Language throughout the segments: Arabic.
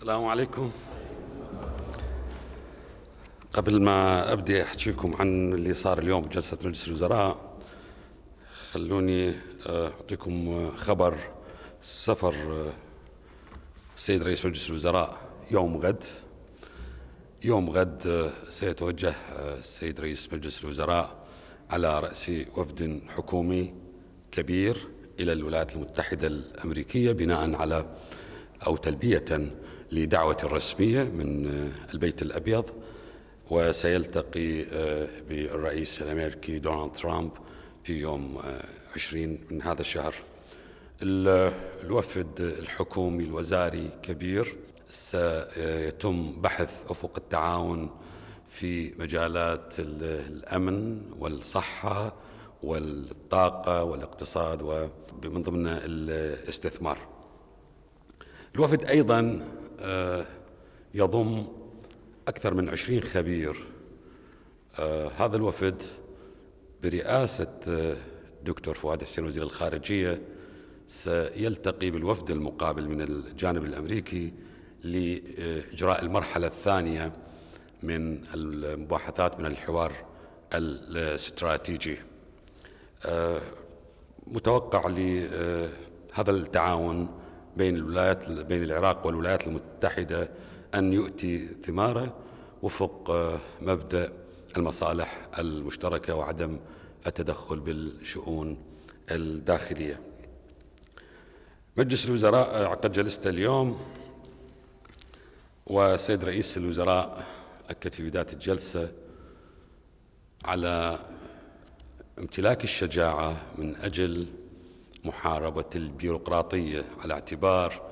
السلام عليكم قبل ما ابدا احكي لكم عن اللي صار اليوم بجلسه مجلس الوزراء خلوني آه، اعطيكم آه، خبر سفر آه، السيد رئيس مجلس الوزراء يوم غد يوم غد سيتوجه السيد رئيس مجلس الوزراء على رأس وفد حكومي كبير إلى الولايات المتحدة الأمريكية بناء على أو تلبية لدعوة رسمية من آه، البيت الأبيض وسيلتقي آه، بالرئيس الأمريكي دونالد ترامب في يوم 20 آه، من هذا الشهر الوفد الحكومي الوزاري كبير سيتم بحث أفق التعاون في مجالات الأمن والصحة والطاقة والاقتصاد ومن ضمن الاستثمار الوفد أيضا آه، يضم أكثر من عشرين خبير آه، هذا الوفد برئاسة آه، دكتور فؤاد حسين وزير الخارجية سيلتقي بالوفد المقابل من الجانب الأمريكي لإجراء المرحلة الثانية من المباحثات من الحوار الاستراتيجي متوقع لهذا التعاون بين الولايات بين العراق والولايات المتحدة أن يؤتي ثماره وفق آه، مبدأ المصالح المشتركة وعدم التدخل بالشؤون الداخلية مجلس الوزراء آه، عقد جلسته اليوم والسيد رئيس الوزراء أكد في بداية الجلسة على امتلاك الشجاعة من أجل محاربة البيروقراطية على اعتبار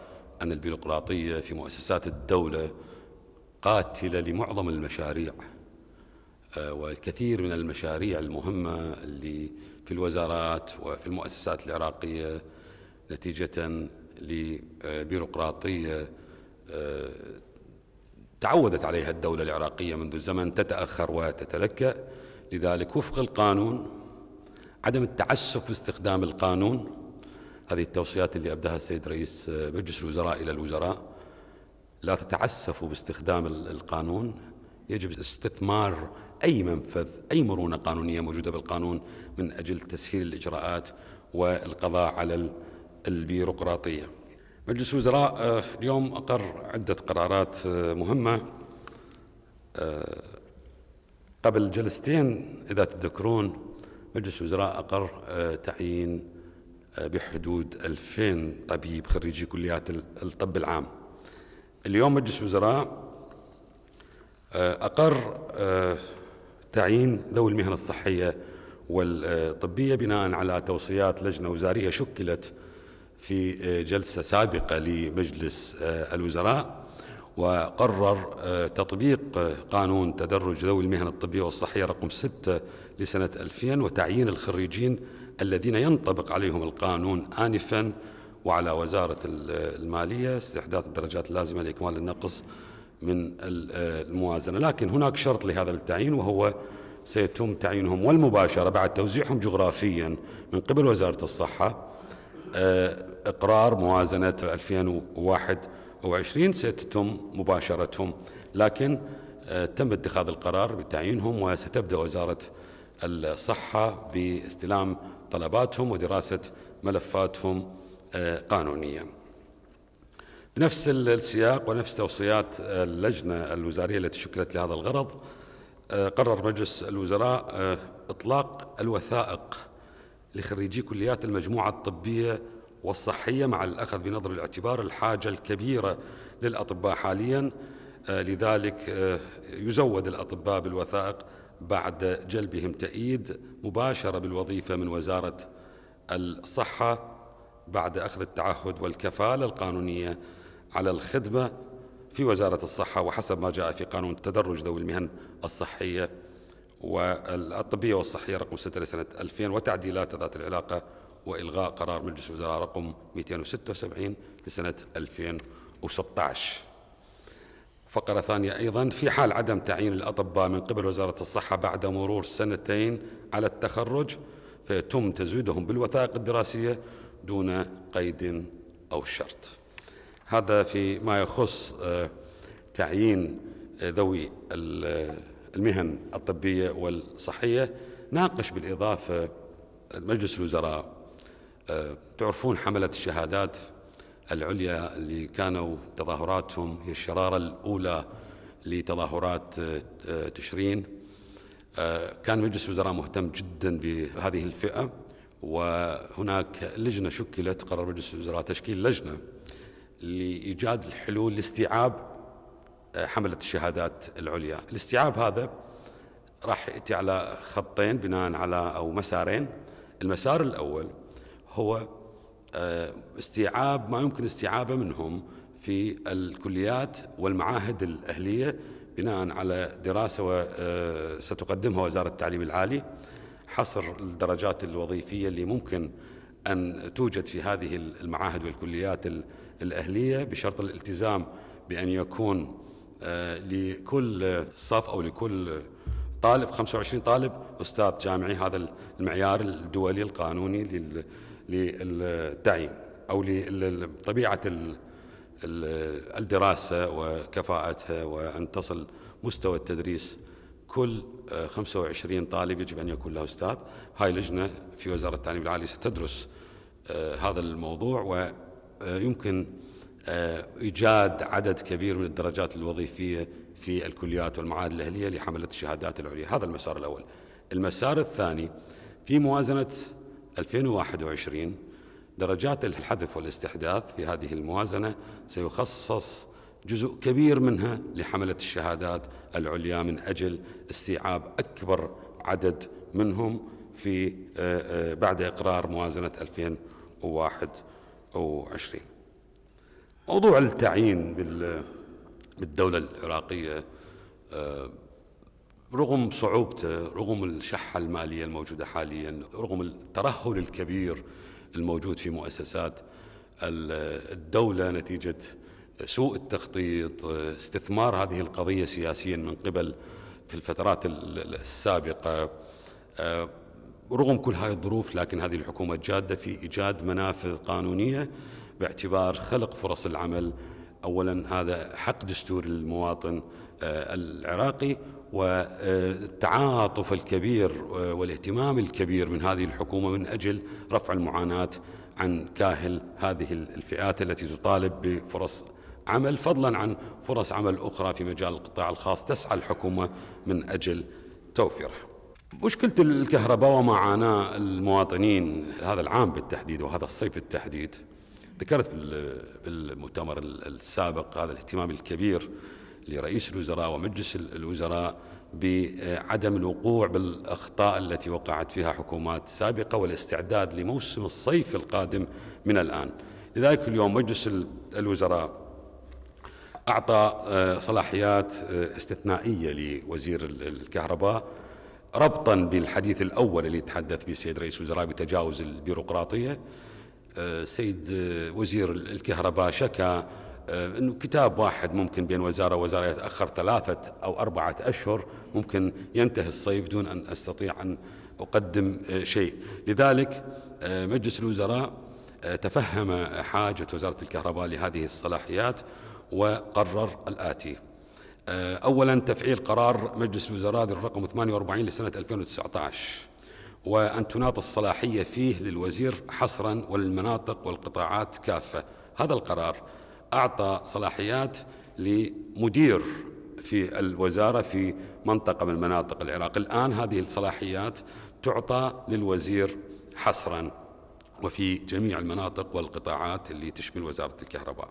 أن البيروقراطية في مؤسسات الدولة قاتلة لمعظم المشاريع آه، والكثير من المشاريع المهمة اللي في الوزارات وفي المؤسسات العراقية نتيجة لبيروقراطية آه، تعودت عليها الدولة العراقية منذ زمن تتأخر وتتلكأ لذلك وفق القانون عدم التعسف باستخدام القانون هذه التوصيات اللي أبداها السيد رئيس مجلس الوزراء إلى الوزراء لا تتعسفوا باستخدام القانون يجب استثمار أي منفذ أي مرونة قانونية موجودة بالقانون من أجل تسهيل الإجراءات والقضاء على البيروقراطية مجلس الوزراء آه، اليوم أقر عدة قرارات آه، مهمة آه، قبل جلستين إذا تذكرون مجلس الوزراء أقر تعيين بحدود 2000 طبيب خريجي كليات الطب العام اليوم مجلس الوزراء آه، أقر آه، تعيين ذوي المهن الصحية والطبية بناء على توصيات لجنة وزارية شكلت في آه، جلسة سابقة لمجلس الوزراء وقرر تطبيق قانون تدرج ذوي المهن الطبية والصحية رقم 6 لسنة 2000 وتعيين الخريجين الذين ينطبق عليهم القانون آنفا وعلى وزارة المالية استحداث الدرجات اللازمة لإكمال النقص من الموازنة لكن هناك شرط لهذا التعيين وهو سيتم تعيينهم والمباشرة بعد توزيعهم جغرافيا من قبل وزارة الصحة آه، إقرار موازنة 2021 ستتم مباشرتهم لكن آه، تم اتخاذ القرار بتعيينهم وستبدأ وزارة الصحة باستلام طلباتهم ودراسة ملفاتهم آه، قانونية بنفس السياق ونفس توصيات اللجنة الوزارية التي شكلت لهذا الغرض آه، قرر مجلس الوزراء آه، إطلاق الوثائق لخريجي كليات المجموعة الطبية والصحية مع الأخذ بنظر الاعتبار الحاجة الكبيرة للأطباء حاليا لذلك يزود الأطباء بالوثائق بعد جلبهم تأييد مباشرة بالوظيفة من وزارة الصحة بعد أخذ التعهد والكفالة القانونية على الخدمة في وزارة الصحة وحسب ما جاء في قانون تدرج ذوي المهن الصحية والطبية والصحية رقم 6 لسنة 2000 وتعديلات ذات العلاقة وإلغاء قرار مجلس الوزراء رقم 276 لسنة 2016 فقرة ثانية أيضا في حال عدم تعيين الأطباء من قبل وزارة الصحة بعد مرور سنتين على التخرج فيتم تزويدهم بالوثائق الدراسية دون قيد أو شرط هذا في ما يخص آه، تعيين آه، ذوي آه، المهن الطبية والصحية ناقش بالإضافة مجلس الوزراء تعرفون حملة الشهادات العليا اللي كانوا تظاهراتهم هي الشرارة الأولى لتظاهرات آه، تشرين آه، كان مجلس الوزراء مهتم جدا بهذه الفئة وهناك لجنة شكلت قرر مجلس الوزراء تشكيل لجنة لإيجاد الحلول لاستيعاب آه، حملة الشهادات العليا الاستيعاب هذا راح يأتي على خطين بناء على أو مسارين المسار الأول هو آه، استيعاب ما يمكن استيعابه منهم في الكليات والمعاهد الأهلية بناء على دراسة آه، ستقدمها وزارة التعليم العالي حصر الدرجات الوظيفية اللي ممكن أن توجد في هذه المعاهد والكليات الأهلية بشرط الالتزام بأن يكون آه، لكل صف أو لكل طالب 25 طالب أستاذ جامعي هذا المعيار الدولي القانوني لل للتعيين أو لطبيعة الدراسة وكفاءتها وأن تصل مستوى التدريس كل 25 آه، طالب يجب أن يكون له أستاذ هاي لجنة في وزارة التعليم العالي ستدرس آه، هذا الموضوع ويمكن آه، إيجاد عدد كبير من الدرجات الوظيفية في الكليات والمعاهد الأهلية لحملة الشهادات العليا هذا المسار الأول المسار الثاني في موازنة 2021 درجات الحذف والاستحداث في هذه الموازنة سيخصص جزء كبير منها لحملة الشهادات العليا من أجل استيعاب أكبر عدد منهم في آه، آه، بعد إقرار موازنة 2021 موضوع التعيين بالدولة العراقية آه، رغم صعوبته رغم الشحة المالية الموجودة حاليا رغم الترهل الكبير الموجود في مؤسسات الدولة نتيجة سوء التخطيط استثمار هذه القضية سياسيا من قبل في الفترات السابقة آه، رغم كل هذه الظروف لكن هذه الحكومة جادة في إيجاد منافذ قانونية باعتبار خلق فرص العمل أولا هذا حق دستور للمواطن آه، العراقي والتعاطف الكبير آه، والاهتمام الكبير من هذه الحكومة من أجل رفع المعاناة عن كاهل هذه الفئات التي تطالب بفرص عمل فضلا عن فرص عمل أخرى في مجال القطاع الخاص تسعى الحكومة من أجل توفيرها مشكلة الكهرباء وما عاناه المواطنين هذا العام بالتحديد وهذا الصيف بالتحديد ذكرت بالمؤتمر السابق هذا الاهتمام الكبير لرئيس الوزراء ومجلس الوزراء بعدم الوقوع بالاخطاء التي وقعت فيها حكومات سابقه والاستعداد لموسم الصيف القادم من الان. لذلك اليوم مجلس الوزراء اعطى آه، صلاحيات آه، استثنائيه لوزير الكهرباء ربطا بالحديث الاول اللي تحدث به السيد رئيس الوزراء بتجاوز البيروقراطيه آه، سيد وزير الكهرباء شكا آه، انه كتاب واحد ممكن بين وزاره ووزاره يتاخر ثلاثه او اربعه اشهر ممكن ينتهي الصيف دون ان استطيع ان اقدم آه، شيء، لذلك آه، مجلس الوزراء تفهم حاجه وزاره الكهرباء لهذه الصلاحيات وقرر الاتي. اولا تفعيل قرار مجلس الوزراء الرقم 48 لسنه 2019 وأن تناط الصلاحية فيه للوزير حصرا وللمناطق والقطاعات كافة هذا القرار أعطى صلاحيات لمدير في الوزارة في منطقة من مناطق العراق الآن هذه الصلاحيات تعطى للوزير حصرا وفي جميع المناطق والقطاعات اللي تشمل وزارة الكهرباء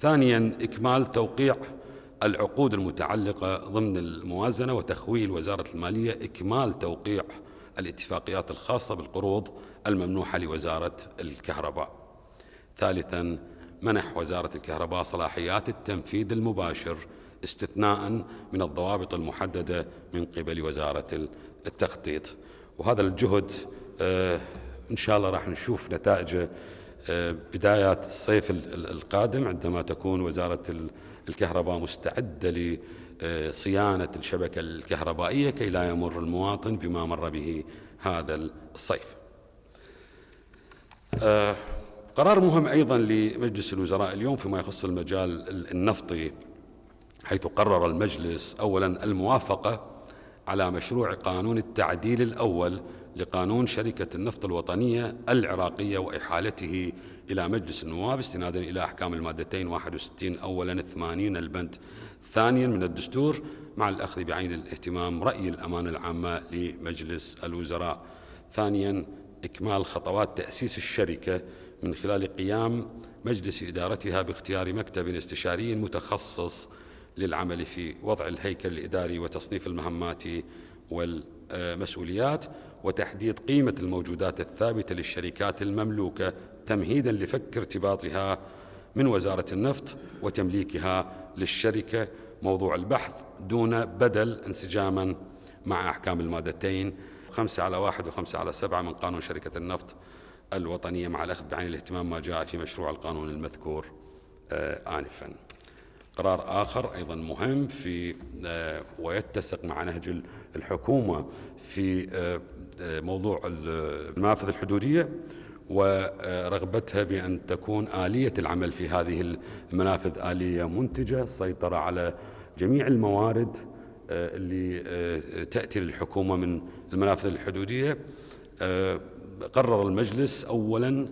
ثانيا إكمال توقيع العقود المتعلقة ضمن الموازنة وتخويل وزارة المالية إكمال توقيع الاتفاقيات الخاصة بالقروض الممنوحة لوزارة الكهرباء ثالثا منح وزارة الكهرباء صلاحيات التنفيذ المباشر استثناء من الضوابط المحددة من قبل وزارة التخطيط وهذا الجهد آه، إن شاء الله راح نشوف نتائجه آه، بداية الصيف القادم عندما تكون وزارة الكهرباء مستعدة لصيانة الشبكة الكهربائية كي لا يمر المواطن بما مر به هذا الصيف آه، قرار مهم أيضا لمجلس الوزراء اليوم فيما يخص المجال النفطي حيث قرر المجلس أولا الموافقة على مشروع قانون التعديل الأول لقانون شركة النفط الوطنية العراقية وإحالته إلى مجلس النواب استنادا إلى أحكام المادتين 61 أولا 80 البند ثانيا من الدستور مع الأخذ بعين الاهتمام رأي الأمانة العامة لمجلس الوزراء ثانيا إكمال خطوات تأسيس الشركة من خلال قيام مجلس إدارتها باختيار مكتب استشاري متخصص للعمل في وضع الهيكل الإداري وتصنيف المهمات والمسؤوليات وتحديد قيمة الموجودات الثابتة للشركات المملوكة تمهيدا لفك ارتباطها من وزارة النفط وتمليكها للشركة موضوع البحث دون بدل انسجاما مع أحكام المادتين خمسة على واحد وخمسة على سبعة من قانون شركة النفط الوطنية مع الأخذ بعين الاهتمام ما جاء في مشروع القانون المذكور آه، آنفا قرار آخر أيضا مهم في آه، ويتسق مع نهج الحكومة في آه، موضوع المنافذ الحدودية ورغبتها بأن تكون آلية العمل في هذه المنافذ آلية منتجة سيطرة على جميع الموارد اللي تأتي للحكومة من المنافذ الحدودية قرر المجلس أولا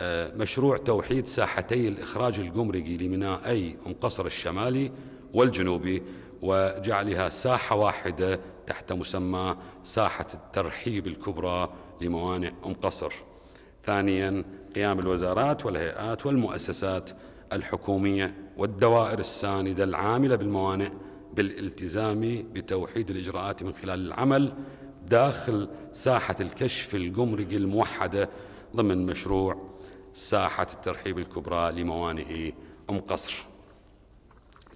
آه، مشروع توحيد ساحتي الإخراج الجمركي لميناء أم قصر الشمالي والجنوبي وجعلها ساحة واحدة تحت مسمى ساحة الترحيب الكبرى لموانئ أم قصر ثانيا قيام الوزارات والهيئات والمؤسسات الحكومية والدوائر الساندة العاملة بالموانئ بالالتزام بتوحيد الإجراءات من خلال العمل داخل ساحة الكشف الجمركي الموحدة ضمن مشروع ساحة الترحيب الكبرى لموانئ أم قصر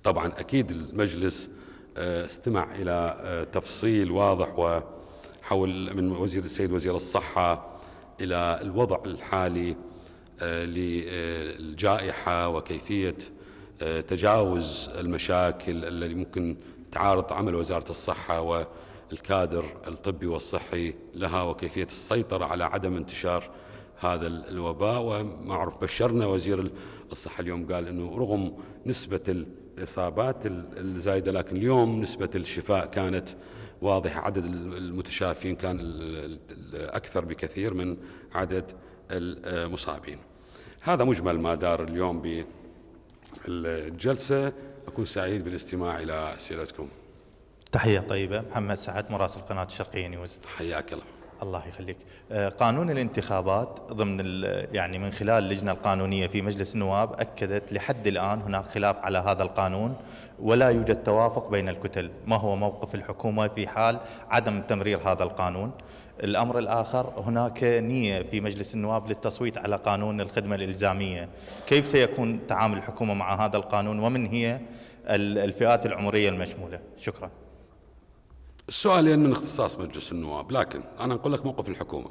طبعا أكيد المجلس آه، استمع إلى آه، تفصيل واضح وحول من وزير السيد وزير الصحة إلى الوضع الحالي آه، للجائحة وكيفية تجاوز المشاكل التي ممكن تعارض عمل وزارة الصحة و. الكادر الطبي والصحي لها وكيفية السيطرة على عدم انتشار هذا الوباء وما أعرف بشرنا وزير الصحة اليوم قال أنه رغم نسبة الإصابات الزايدة لكن اليوم نسبة الشفاء كانت واضحة عدد المتشافين كان أكثر بكثير من عدد المصابين هذا مجمل ما دار اليوم بالجلسة أكون سعيد بالاستماع إلى أسئلتكم تحية طيبة محمد سعد مراسل قناة الشرقية نيوز حياك الله الله يخليك آه، قانون الانتخابات ضمن يعني من خلال اللجنة القانونية في مجلس النواب أكدت لحد الآن هناك خلاف على هذا القانون ولا يوجد توافق بين الكتل ما هو موقف الحكومة في حال عدم تمرير هذا القانون الأمر الآخر هناك نية في مجلس النواب للتصويت على قانون الخدمة الإلزامية كيف سيكون تعامل الحكومة مع هذا القانون ومن هي الفئات العمرية المشمولة شكراً سؤالين يعني من اختصاص مجلس النواب لكن أنا أقول لك موقف الحكومة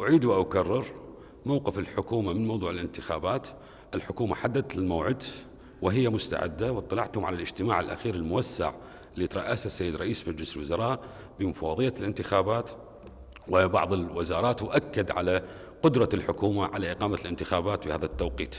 أعيد وأكرر موقف الحكومة من موضوع الانتخابات الحكومة حددت الموعد وهي مستعدة واطلعتم على الاجتماع الأخير الموسع اللي ترأسه السيد رئيس مجلس الوزراء بمفوضية الانتخابات وبعض الوزارات وأكد على قدرة الحكومة على إقامة الانتخابات بهذا التوقيت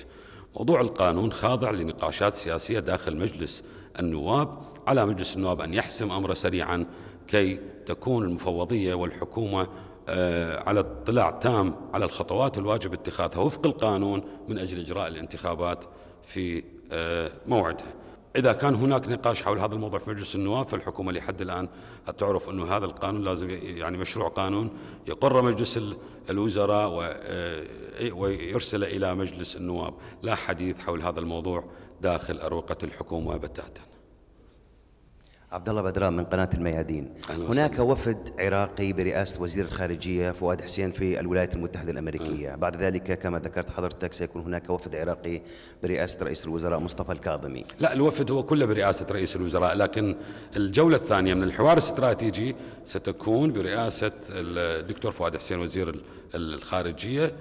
موضوع القانون خاضع لنقاشات سياسية داخل مجلس النواب على مجلس النواب أن يحسم أمره سريعا كي تكون المفوضية والحكومة آه، على اطلاع تام على الخطوات الواجب اتخاذها وفق القانون من أجل إجراء الانتخابات في آه، موعدها إذا كان هناك نقاش حول هذا الموضوع في مجلس النواب فالحكومة لحد الآن تعرف أنه هذا القانون لازم يعني مشروع قانون يقر مجلس الوزراء آه، ويرسل إلى مجلس النواب لا حديث حول هذا الموضوع داخل أروقة الحكومة بتاتا عبد الله بدران من قناه الميادين هناك وسلم. وفد عراقي برئاسه وزير الخارجيه فؤاد حسين في الولايات المتحده الامريكيه أه. بعد ذلك كما ذكرت حضرتك سيكون هناك وفد عراقي برئاسه رئيس الوزراء مصطفى الكاظمي لا الوفد هو كله برئاسه رئيس الوزراء لكن الجوله الثانيه من الحوار الاستراتيجي ستكون برئاسه الدكتور فؤاد حسين وزير الخارجيه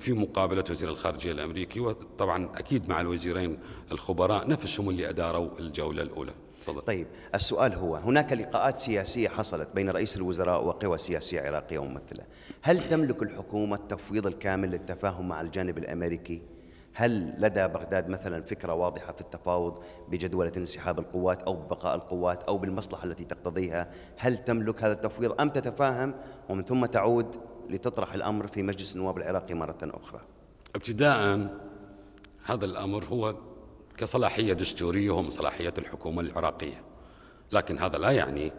في مقابله وزير الخارجيه الامريكي وطبعا اكيد مع الوزيرين الخبراء نفسهم اللي اداروا الجوله الاولى تفضل. طيب السؤال هو هناك لقاءات سياسية حصلت بين رئيس الوزراء وقوى سياسية عراقية ممثلة هل تملك الحكومة التفويض الكامل للتفاهم مع الجانب الأمريكي؟ هل لدى بغداد مثلا فكرة واضحة في التفاوض بجدولة انسحاب القوات أو بقاء القوات أو بالمصلحة التي تقتضيها هل تملك هذا التفويض أم تتفاهم ومن ثم تعود لتطرح الأمر في مجلس النواب العراقي مرة أخرى ابتداء هذا الأمر هو كصلاحية دستورية هم صلاحية الحكومة العراقية لكن هذا لا يعني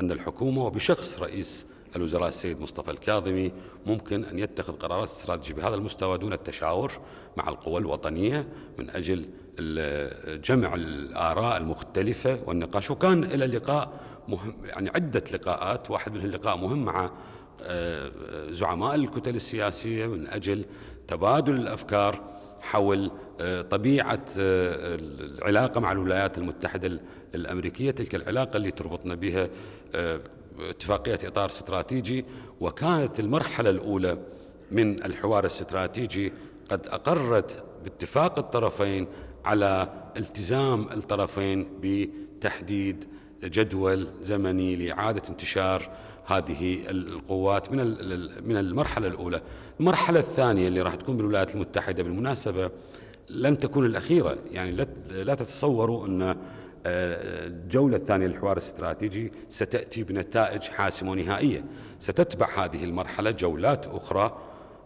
أن الحكومة وبشخص رئيس الوزراء السيد مصطفى الكاظمي ممكن أن يتخذ قرارات استراتيجية بهذا المستوى دون التشاور مع القوى الوطنية من أجل جمع الآراء المختلفة والنقاش وكان إلى لقاء مهم يعني عدة لقاءات واحد من اللقاء مهم مع آه، آه، زعماء الكتل السياسية من أجل تبادل الأفكار حول آه، طبيعة آه، العلاقة مع الولايات المتحدة الأمريكية تلك العلاقة اللي تربطنا بها آه، اتفاقية إطار استراتيجي وكانت المرحلة الأولى من الحوار الاستراتيجي قد أقرت باتفاق الطرفين على التزام الطرفين بتحديد جدول زمني لإعادة انتشار هذه القوات من من المرحلة الأولى المرحلة الثانية اللي راح تكون بالولايات المتحدة بالمناسبة لن تكون الأخيرة يعني لا تتصوروا أن آه، الجولة الثانية للحوار الاستراتيجي ستأتي بنتائج حاسمة ونهائية ستتبع هذه المرحلة جولات أخرى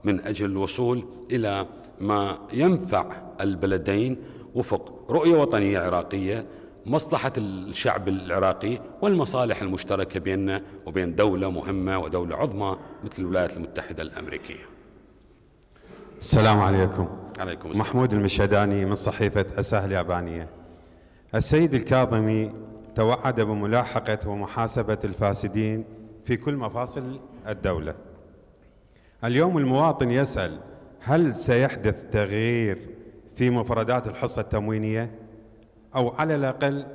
من أجل الوصول إلى ما ينفع البلدين وفق رؤية وطنية عراقية مصلحة الشعب العراقي والمصالح المشتركة بيننا وبين دولة مهمة ودولة عظمى مثل الولايات المتحدة الأمريكية السلام عليكم عليكم السلام. محمود المشهداني من صحيفة أساه اليابانية السيد الكاظمي توعد بملاحقة ومحاسبة الفاسدين في كل مفاصل الدولة اليوم المواطن يسأل هل سيحدث تغيير في مفردات الحصة التموينية أو على الأقل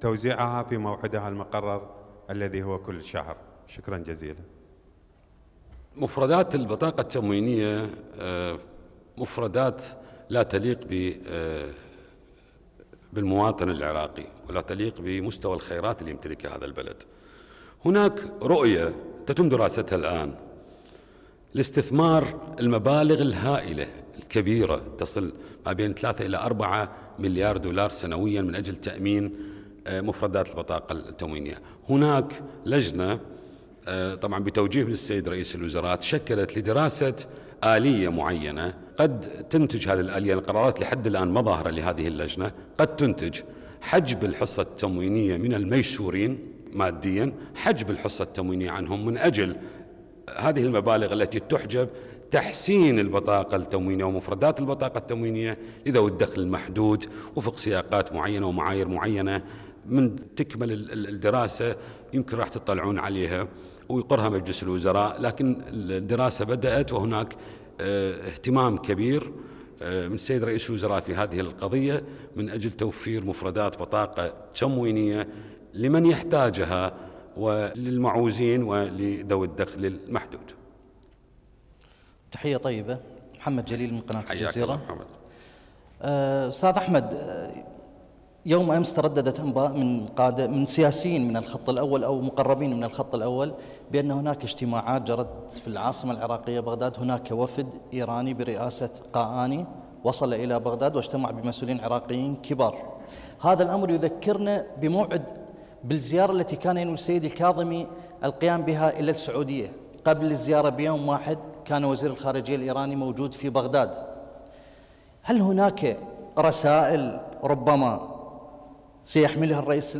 توزيعها في موعدها المقرر الذي هو كل شهر شكرا جزيلا مفردات البطاقة التموينية آه، مفردات لا تليق آه، بالمواطن العراقي ولا تليق بمستوى الخيرات اللي يمتلكها هذا البلد هناك رؤية تتم دراستها الآن لاستثمار المبالغ الهائلة الكبيرة تصل ما بين ثلاثة إلى أربعة مليار دولار سنويا من أجل تأمين آه، مفردات البطاقة التموينية هناك لجنة آه، طبعا بتوجيه من السيد رئيس الوزراء شكلت لدراسة آلية معينة قد تنتج هذه الآلية القرارات لحد الآن ما ظاهرة لهذه اللجنة قد تنتج حجب الحصة التموينية من الميسورين ماديا حجب الحصة التموينية عنهم من أجل هذه المبالغ التي تحجب تحسين البطاقة التموينية ومفردات البطاقة التموينية لذوي الدخل المحدود وفق سياقات معينة ومعايير معينة من تكمل الدراسة يمكن راح تطلعون عليها ويقرها مجلس الوزراء لكن الدراسة بدأت وهناك آه، اهتمام كبير آه، من السيد رئيس الوزراء في هذه القضية من أجل توفير مفردات بطاقة تموينية لمن يحتاجها وللمعوزين ولذوي الدخل المحدود تحية طيبة محمد جليل من قناة الجزيرة آه، أستاذ أحمد يوم امس ترددت انباء من قاده من سياسيين من الخط الاول او مقربين من الخط الاول بان هناك اجتماعات جرت في العاصمه العراقيه بغداد هناك وفد ايراني برئاسه قاآني وصل الى بغداد واجتمع بمسؤولين عراقيين كبار. هذا الامر يذكرنا بموعد بالزياره التي كان ينوي السيد الكاظمي القيام بها الى السعوديه قبل الزياره بيوم واحد كان وزير الخارجيه الايراني موجود في بغداد. هل هناك رسائل ربما سيحملها الرئيس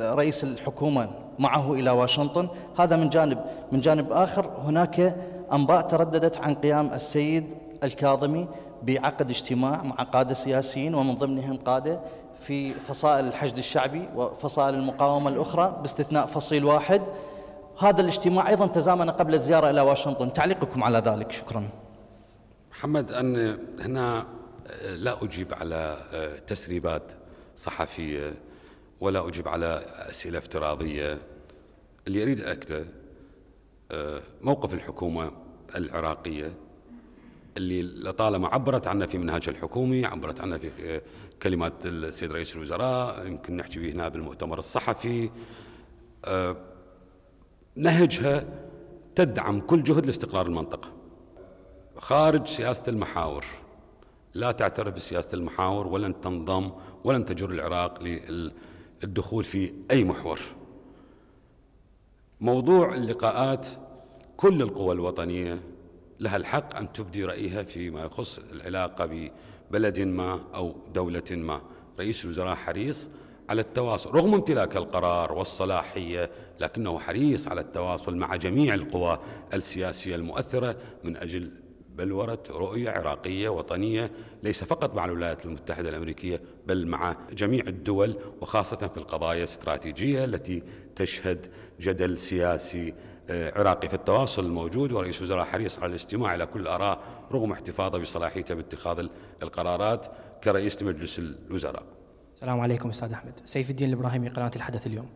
رئيس الحكومه معه الى واشنطن هذا من جانب من جانب اخر هناك انباء ترددت عن قيام السيد الكاظمي بعقد اجتماع مع قاده سياسيين ومن ضمنهم قاده في فصائل الحشد الشعبي وفصائل المقاومه الاخرى باستثناء فصيل واحد هذا الاجتماع ايضا تزامن قبل الزياره الى واشنطن تعليقكم على ذلك شكرا محمد ان هنا لا اجيب على آه، تسريبات صحفية ولا أجيب على أسئلة افتراضية اللي أريد أكده آه، موقف الحكومة العراقية اللي لطالما عبرت عنه في منهاج الحكومي عبرت عنه في آه، كلمات السيد رئيس الوزراء يمكن نحكي به هنا بالمؤتمر الصحفي آه، نهجها تدعم كل جهد لاستقرار المنطقة خارج سياسة المحاور لا تعترف بسياسة المحاور ولن تنضم ولن تجر العراق للدخول في أي محور موضوع اللقاءات كل القوى الوطنية لها الحق أن تبدي رأيها فيما يخص العلاقة ببلد ما أو دولة ما رئيس الوزراء حريص على التواصل رغم امتلاك القرار والصلاحية لكنه حريص على التواصل مع جميع القوى السياسية المؤثرة من أجل بلورة رؤية عراقية وطنية ليس فقط مع الولايات المتحدة الأمريكية بل مع جميع الدول وخاصة في القضايا الاستراتيجية التي تشهد جدل سياسي آه، عراقي في التواصل الموجود ورئيس الوزراء حريص على الاستماع إلى كل الآراء رغم احتفاظه بصلاحيته باتخاذ القرارات كرئيس لمجلس الوزراء السلام عليكم أستاذ أحمد سيف الدين الإبراهيمي قناة الحدث اليوم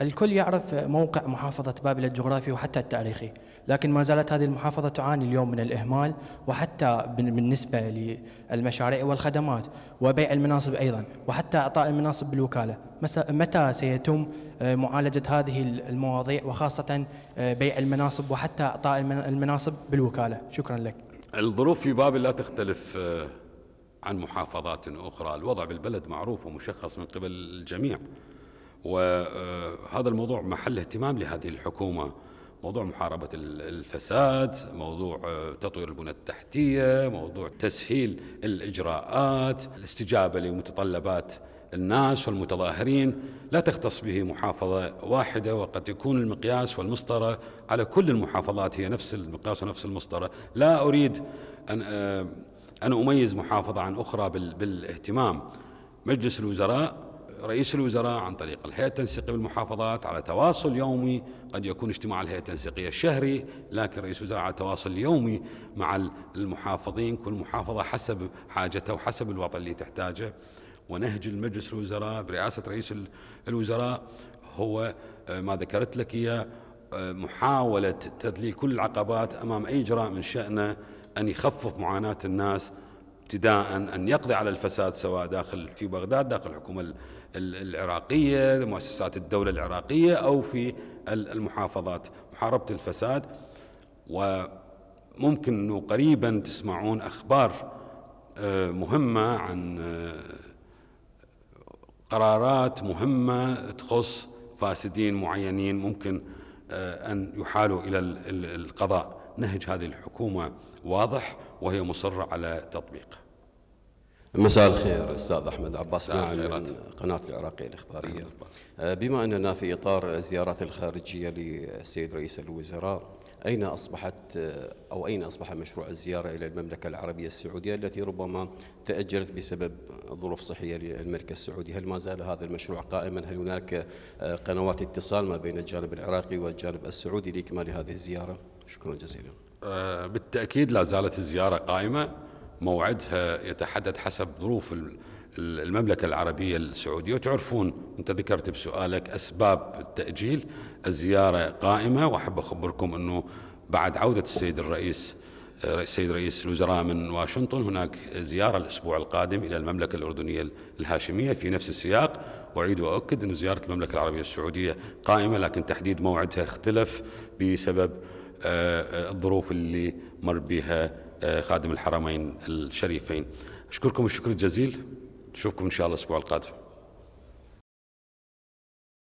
الكل يعرف موقع محافظة بابل الجغرافي وحتى التاريخي لكن ما زالت هذه المحافظة تعاني اليوم من الإهمال وحتى بالنسبة للمشاريع والخدمات وبيع المناصب أيضا وحتى إعطاء المناصب بالوكالة متى سيتم آه، معالجة هذه المواضيع وخاصة آه، بيع المناصب وحتى إعطاء المناصب بالوكالة شكرا لك الظروف في بابل لا تختلف آه، عن محافظات أخرى الوضع بالبلد معروف ومشخص من قبل الجميع وهذا الموضوع محل اهتمام لهذه الحكومه موضوع محاربة الفساد موضوع آه، تطوير البنى التحتية موضوع تسهيل الإجراءات الاستجابة لمتطلبات الناس والمتظاهرين لا تختص به محافظة واحدة وقد يكون المقياس والمسطرة على كل المحافظات هي نفس المقياس ونفس المسطرة لا أريد أن آه، أن أميز محافظة عن أخرى بالاهتمام مجلس الوزراء رئيس الوزراء عن طريق الهيئة التنسيقية بالمحافظات على تواصل يومي قد يكون اجتماع الهيئة التنسيقية الشهري لكن رئيس الوزراء على تواصل يومي مع المحافظين كل محافظة حسب حاجته وحسب الوطن اللي تحتاجه ونهج المجلس الوزراء برئاسة رئيس الوزراء هو آه، ما ذكرت لك إياه آه، محاولة تذليل كل العقبات أمام أي إجراء من شأنه أن يخفف معاناة الناس ابتداء أن يقضي على الفساد سواء داخل في بغداد داخل الحكومة العراقية مؤسسات الدولة العراقية أو في المحافظات محاربة الفساد وممكن أنه قريبا تسمعون أخبار آه، مهمة عن آه، قرارات مهمة تخص فاسدين معينين ممكن آه، أن يحالوا إلى القضاء نهج هذه الحكومة واضح وهي مصرة على تطبيقه مساء الخير استاذ احمد عباس من قناه العراقيه الاخباريه آه، بما اننا في اطار الزيارات الخارجيه للسيد رئيس الوزراء اين اصبحت آه، او اين اصبح مشروع الزياره الى المملكه العربيه السعوديه التي ربما تاجلت بسبب ظروف صحيه للملك السعودي هل ما زال هذا المشروع قائما هل هناك آه، قنوات اتصال ما بين الجانب العراقي والجانب السعودي لاكمال هذه الزياره شكرا جزيلا بالتاكيد لا زالت الزياره قائمه موعدها يتحدد حسب ظروف المملكة العربية السعودية وتعرفون أنت ذكرت بسؤالك أسباب التأجيل الزيارة قائمة وأحب أخبركم أنه بعد عودة السيد الرئيس السيد آه، رئيس الوزراء من واشنطن هناك زيارة الأسبوع القادم إلى المملكة الأردنية الهاشمية في نفس السياق وأعيد وأؤكد أن زيارة المملكة العربية السعودية قائمة لكن تحديد موعدها اختلف بسبب آه، آه، الظروف اللي مر بها آه، خادم الحرمين الشريفين أشكركم الشكر الجزيل نشوفكم إن شاء الله الأسبوع القادم